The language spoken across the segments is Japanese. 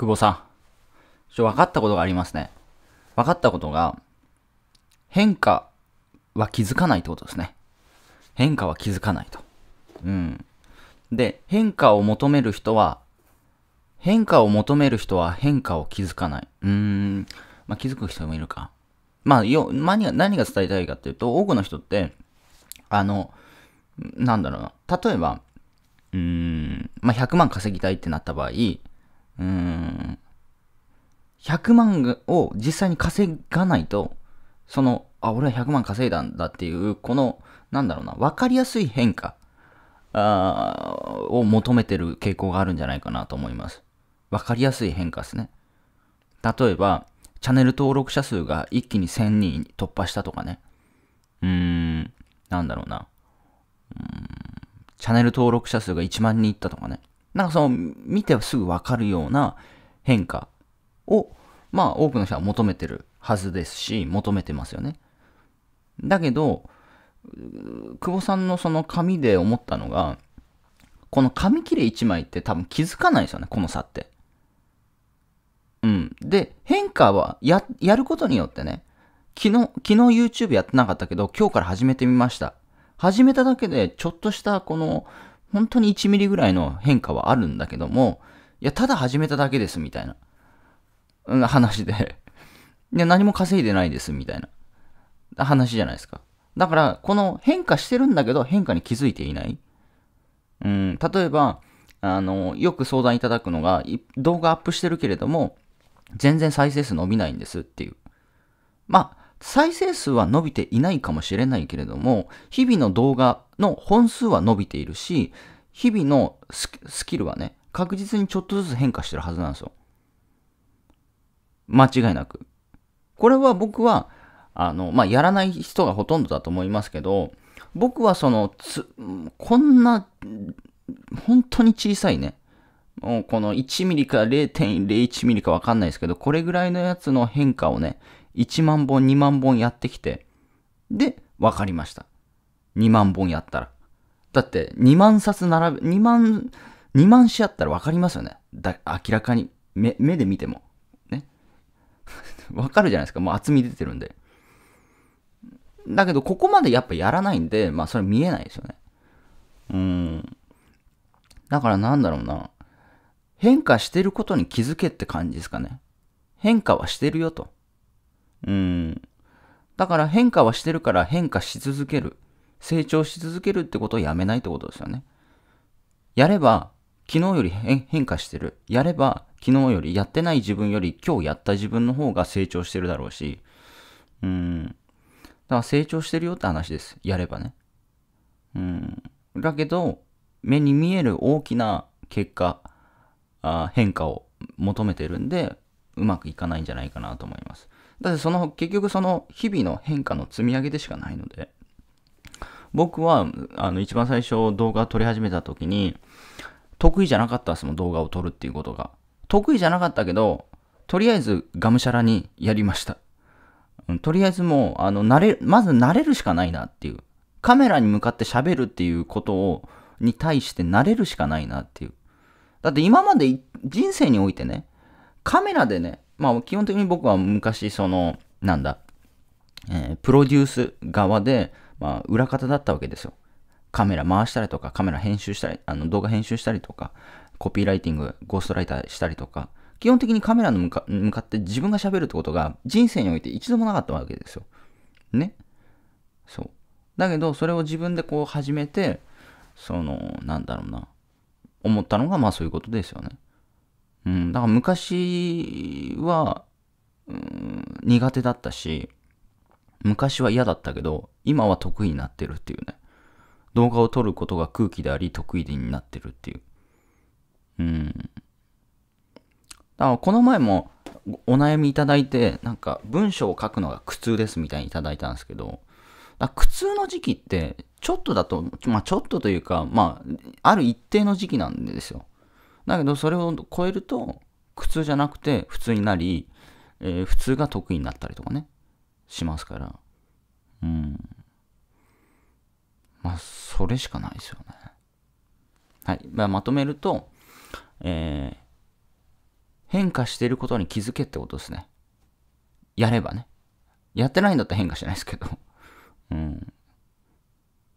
久保さん。ちょ、分かったことがありますね。分かったことが、変化は気づかないってことですね。変化は気づかないと。うん。で、変化を求める人は、変化を求める人は変化を気づかない。うーん。まあ、気づく人もいるか。まあ、よ、何が、何が伝えたいかっていうと、多くの人って、あの、なんだろうな。例えば、うーん、まあ、100万稼ぎたいってなった場合、うん、100万を実際に稼がないと、その、あ、俺は100万稼いだんだっていう、この、なんだろうな、わかりやすい変化あを求めてる傾向があるんじゃないかなと思います。わかりやすい変化ですね。例えば、チャンネル登録者数が一気に1000人突破したとかね。うーん、なんだろうな。うーん、チャンネル登録者数が1万人いったとかね。なんかその、見てすぐわかるような変化を、まあ多くの人は求めてるはずですし、求めてますよね。だけど、久保さんのその紙で思ったのが、この紙切れ1枚って多分気づかないですよね、この差って。うん。で、変化はや、やることによってね、昨日、昨日 YouTube やってなかったけど、今日から始めてみました。始めただけで、ちょっとしたこの本当に1ミリぐらいの変化はあるんだけども、いや、ただ始めただけですみたいな、うん、話でで、何も稼いでないですみたいな話じゃないですか。だから、この変化してるんだけど変化に気づいていない。うん、例えば、あの、よく相談いただくのが、動画アップしてるけれども、全然再生数伸びないんですっていう。まあ、再生数は伸びていないかもしれないけれども、日々の動画の本数は伸びているし、日々のスキルはね、確実にちょっとずつ変化してるはずなんですよ。間違いなく。これは僕は、あの、まあ、やらない人がほとんどだと思いますけど、僕はその、こんな、本当に小さいね、もうこの1ミリか0.01ミリかわかんないですけど、これぐらいのやつの変化をね、1万本、2万本やってきて、で、分かりました。2万本やったら。だって、2万冊並べ、2万、2万しあったら分かりますよね。だ明らかに。目、目で見ても。ね。わかるじゃないですか。もう厚み出てるんで。だけど、ここまでやっぱやらないんで、まあ、それ見えないですよね。うん。だからなんだろうな。変化してることに気づけって感じですかね。変化はしてるよと。うん。だから変化はしてるから変化し続ける。成長し続けるってことをやめないってことですよね。やれば、昨日より変化してる。やれば、昨日よりやってない自分より今日やった自分の方が成長してるだろうし。うん。だから成長してるよって話です。やればね。うん。だけど、目に見える大きな結果、あ変化を求めてるんで、うまくいかないんじゃないかなと思います。だってその結局その日々の変化の積み上げでしかないので僕はあの一番最初動画を撮り始めた時に得意じゃなかったですもん動画を撮るっていうことが得意じゃなかったけどとりあえずがむしゃらにやりました、うん、とりあえずもうあの慣れまず慣れるしかないなっていうカメラに向かって喋るっていうことをに対して慣れるしかないなっていうだって今まで人生においてねカメラでね、まあ基本的に僕は昔その、なんだ、えー、プロデュース側で、まあ、裏方だったわけですよ。カメラ回したりとか、カメラ編集したり、あの動画編集したりとか、コピーライティング、ゴーストライターしたりとか、基本的にカメラの向か向かって自分が喋るってことが人生において一度もなかったわけですよ。ね。そう。だけど、それを自分でこう始めて、その、なんだろうな、思ったのが、まあそういうことですよね。うん、だから昔は、うん、苦手だったし、昔は嫌だったけど、今は得意になってるっていうね。動画を撮ることが空気であり、得意になってるっていう。うん。だからこの前もお悩みいただいて、なんか文章を書くのが苦痛ですみたいにいただいたんですけど、だ苦痛の時期って、ちょっとだと、まあちょっとというか、まあ、ある一定の時期なんですよ。だけどそれを超えると苦痛じゃなくて普通になり、えー、普通が得意になったりとかねしますからうんまあそれしかないですよねはい、まあ、まとめると、えー、変化していることに気づけってことですねやればねやってないんだったら変化しないですけど うん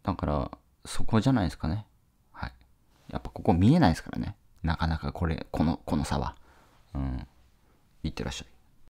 だからそこじゃないですかねはいやっぱここ見えないですからねなかなかこれ、この、この差は。うん。いってらっしゃい。